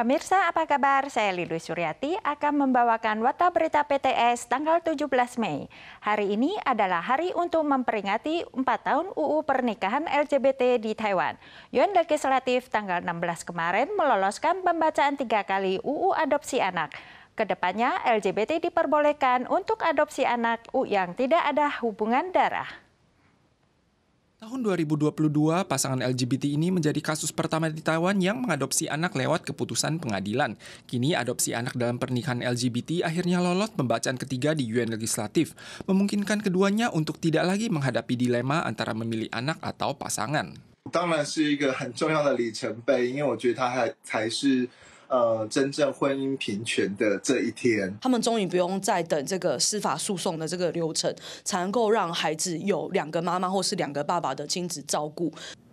Pemirsa, apa kabar? Saya Lidu Suryati akan membawakan Wata Berita PTS tanggal 17 Mei. Hari ini adalah hari untuk memperingati 4 tahun UU pernikahan LGBT di Taiwan. Yuan Legislatif tanggal 16 kemarin meloloskan pembacaan tiga kali UU Adopsi Anak. Kedepannya LGBT diperbolehkan untuk adopsi anak yang tidak ada hubungan darah. Tahun 2022, pasangan LGBT ini menjadi kasus pertama di Taiwan yang mengadopsi anak lewat keputusan pengadilan. Kini adopsi anak dalam pernikahan LGBT akhirnya lolos pembacaan ketiga di UN legislatif, memungkinkan keduanya untuk tidak lagi menghadapi dilema antara memilih anak atau pasangan. 呃，真正婚姻平权的这一天，他们终于不用再等这个司法诉讼的这个流程，才能够让孩子有两个妈妈或是两个爸爸的亲子照顾。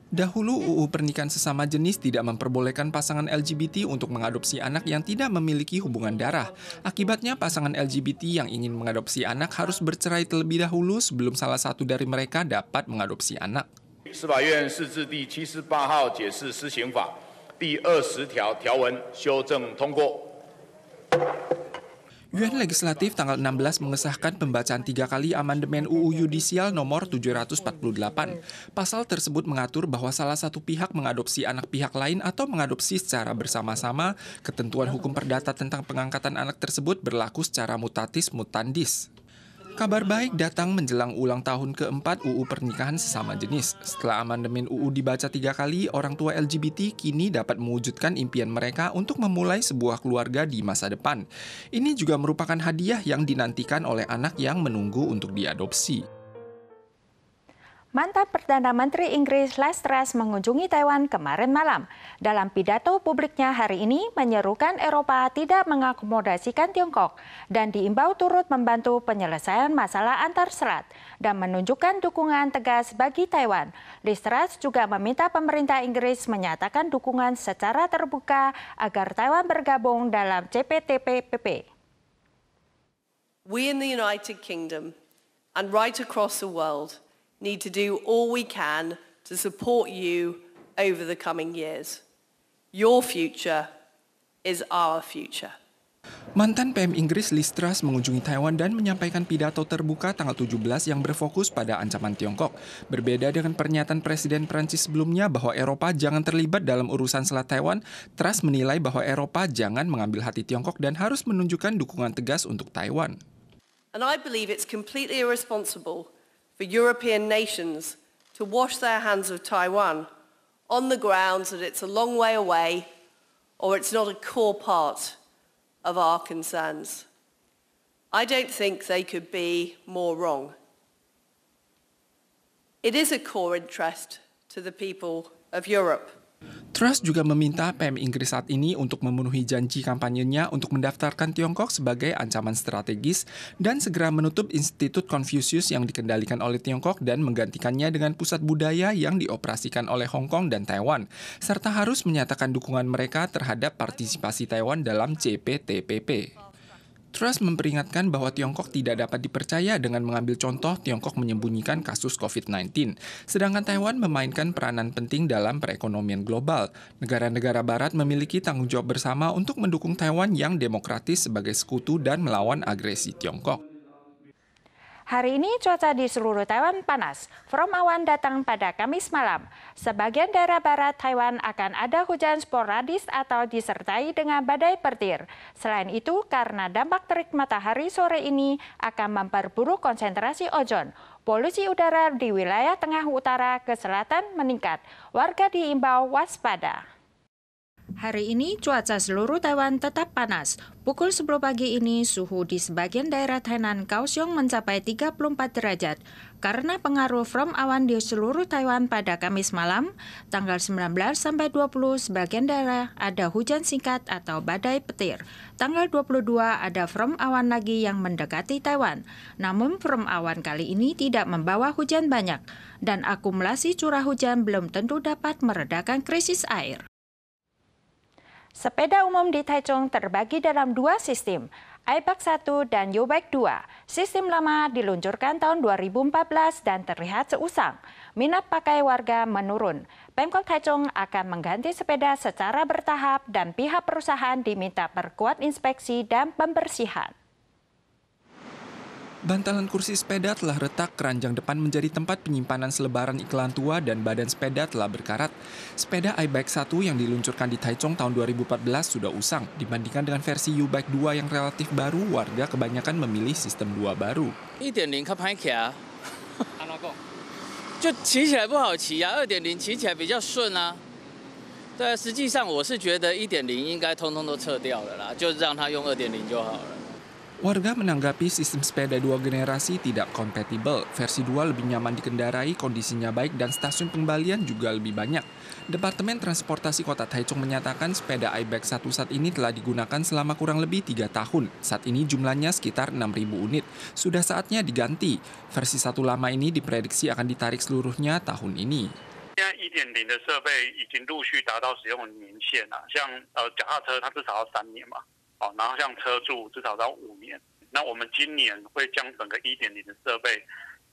Dahulu, UU pernikahan sesama jenis tidak memperbolehkan pasangan LGBT untuk mengadopsi anak yang tidak memiliki hubungan darah. Akibatnya, pasangan LGBT yang ingin mengadopsi anak harus bercerai terlebih dahulu sebelum salah satu dari mereka dapat mengadopsi anak. 四法院释字第七十八号解释施行法。第二十条条文修正通过。Yuan Legislatif tanggal 16 mengesahkan pembacaan tiga kali amandemen UU Yudisial nomor 748. Pasal tersebut mengatur bahwa salah satu pihak mengadopsi anak pihak lain atau mengadopsi secara bersama-sama, ketentuan hukum perdata tentang pengangkatan anak tersebut berlaku secara mutatis mutandis. Kabar baik datang menjelang ulang tahun keempat UU pernikahan sesama jenis. Setelah amandemen UU dibaca tiga kali, orang tua LGBT kini dapat mewujudkan impian mereka untuk memulai sebuah keluarga di masa depan. Ini juga merupakan hadiah yang dinantikan oleh anak yang menunggu untuk diadopsi mantan Perdana Menteri Inggris Liz Truss mengunjungi Taiwan kemarin malam. Dalam pidato publiknya hari ini menyerukan Eropa tidak mengakomodasikan Tiongkok dan diimbau turut membantu penyelesaian masalah antar serat dan menunjukkan dukungan tegas bagi Taiwan. Les Truss juga meminta pemerintah Inggris menyatakan dukungan secara terbuka agar Taiwan bergabung dalam CPTPP. We in the United Kingdom and right across the world need to do all we can to support you over the coming years. Your future is our future. Mantan PM Inggris Liz Truss mengunjungi Taiwan dan menyampaikan pidato terbuka tanggal 17 yang berfokus pada ancaman Tiongkok. Berbeda dengan pernyataan Presiden Prancis sebelumnya bahwa Eropa jangan terlibat dalam urusan Selat Taiwan, Truss menilai bahwa Eropa jangan mengambil hati Tiongkok dan harus menunjukkan dukungan tegas untuk Taiwan. And I believe it's completely irresponsible for European nations to wash their hands of Taiwan on the grounds that it's a long way away or it's not a core part of our concerns. I don't think they could be more wrong. It is a core interest to the people of Europe. Truss juga meminta PM Inggris saat ini untuk memenuhi janji kampanyenya untuk mendaftarkan Tiongkok sebagai ancaman strategis dan segera menutup Institut Confucius yang dikendalikan oleh Tiongkok dan menggantikannya dengan pusat budaya yang dioperasikan oleh Hong Kong dan Taiwan, serta harus menyatakan dukungan mereka terhadap partisipasi Taiwan dalam CPTPP. Truss memperingatkan bahwa Tiongkok tidak dapat dipercaya dengan mengambil contoh Tiongkok menyembunyikan kasus COVID-19, sedangkan Taiwan memainkan peranan penting dalam perekonomian global. Negara-negara barat memiliki tanggung jawab bersama untuk mendukung Taiwan yang demokratis sebagai sekutu dan melawan agresi Tiongkok. Hari ini cuaca di seluruh Taiwan panas. From awan datang pada Kamis malam. Sebagian daerah barat Taiwan akan ada hujan sporadis atau disertai dengan badai petir. Selain itu, karena dampak terik matahari sore ini akan memperburuk konsentrasi ozon. Polusi udara di wilayah tengah utara ke selatan meningkat. Warga diimbau waspada. Hari ini cuaca seluruh Taiwan tetap panas. Pukul 10 pagi ini suhu di sebagian daerah Tainan Kaohsiung mencapai 34 derajat. Karena pengaruh from awan di seluruh Taiwan pada Kamis malam, tanggal 19 sampai 20 sebagian daerah ada hujan singkat atau badai petir. Tanggal 22 ada from awan lagi yang mendekati Taiwan. Namun from awan kali ini tidak membawa hujan banyak dan akumulasi curah hujan belum tentu dapat meredakan krisis air. Sepeda umum di Taichung terbagi dalam dua sistem, iBike 1 dan YouBike 2. Sistem lama diluncurkan tahun 2014 dan terlihat seusang. Minat pakai warga menurun. Pemkot Taichung akan mengganti sepeda secara bertahap dan pihak perusahaan diminta perkuat inspeksi dan pembersihan. Bantalan kursi sepeda telah retak, keranjang depan menjadi tempat penyimpanan selebaran iklan tua dan badan sepeda telah berkarat. Sepeda iBike 1 yang diluncurkan di Taichung tahun 2014 sudah usang. Dibandingkan dengan versi U-Bike 2 yang relatif baru, warga kebanyakan memilih sistem dua baru. 1.0较歹骑啊，安怎讲？就骑起来不好骑啊，二点零骑起来比较顺啊。对，实际上我是觉得一点零应该通通都撤掉了啦，就让他用二点零就好了。Warga menanggapi sistem sepeda dua generasi tidak kompatibel. Versi dua lebih nyaman dikendarai, kondisinya baik, dan stasiun pengembalian juga lebih banyak. Departemen Transportasi Kota Taichung menyatakan sepeda iBag satu saat ini telah digunakan selama kurang lebih tiga tahun. Saat ini jumlahnya sekitar 6.000 unit. Sudah saatnya diganti. Versi satu lama ini diprediksi akan ditarik seluruhnya tahun ini. 现在一点零的设备已经陆续达到使用年限了，像呃脚踏车它至少要三年嘛。好，然后像车柱至少到五年，那我们今年会将整个一点零的设备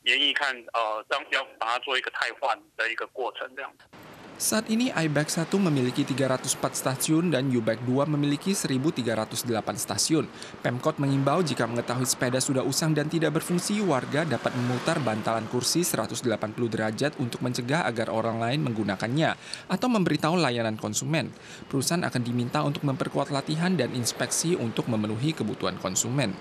严一看，呃，当要把它做一个汰换的一个过程这样子。Saat ini IBAC 1 memiliki 304 stasiun dan UBAC 2 memiliki 1.308 stasiun. Pemkot mengimbau jika mengetahui sepeda sudah usang dan tidak berfungsi, warga dapat memutar bantalan kursi 180 derajat untuk mencegah agar orang lain menggunakannya atau memberitahu layanan konsumen. Perusahaan akan diminta untuk memperkuat latihan dan inspeksi untuk memenuhi kebutuhan konsumen.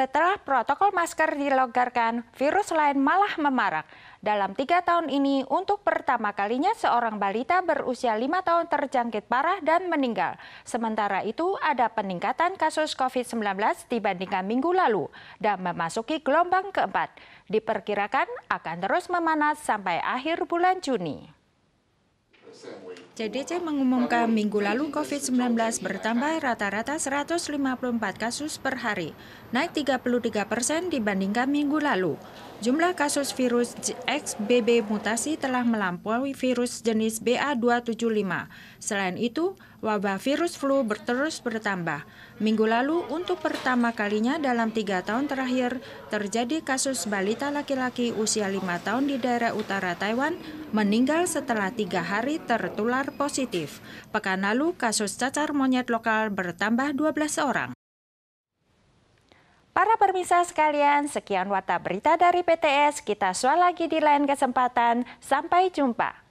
Setelah protokol masker dilonggarkan, virus lain malah memarak. Dalam tiga tahun ini, untuk pertama kalinya seorang balita berusia lima tahun terjangkit parah dan meninggal. Sementara itu, ada peningkatan kasus COVID-19 dibandingkan minggu lalu dan memasuki gelombang keempat. Diperkirakan akan terus memanas sampai akhir bulan Juni. CDC mengumumkan minggu lalu COVID-19 bertambah rata-rata 154 kasus per hari, naik 33 persen dibandingkan minggu lalu. Jumlah kasus virus XBB mutasi telah melampaui virus jenis BA275. Selain itu, wabah virus flu berterus bertambah. Minggu lalu, untuk pertama kalinya dalam tiga tahun terakhir, terjadi kasus balita laki-laki usia lima tahun di daerah utara Taiwan meninggal setelah tiga hari tertutup tertular positif. Pekan lalu, kasus cacar monyet lokal bertambah 12 orang. Para pemirsa sekalian, sekian wata berita dari PTS. Kita soal lagi di lain kesempatan. Sampai jumpa.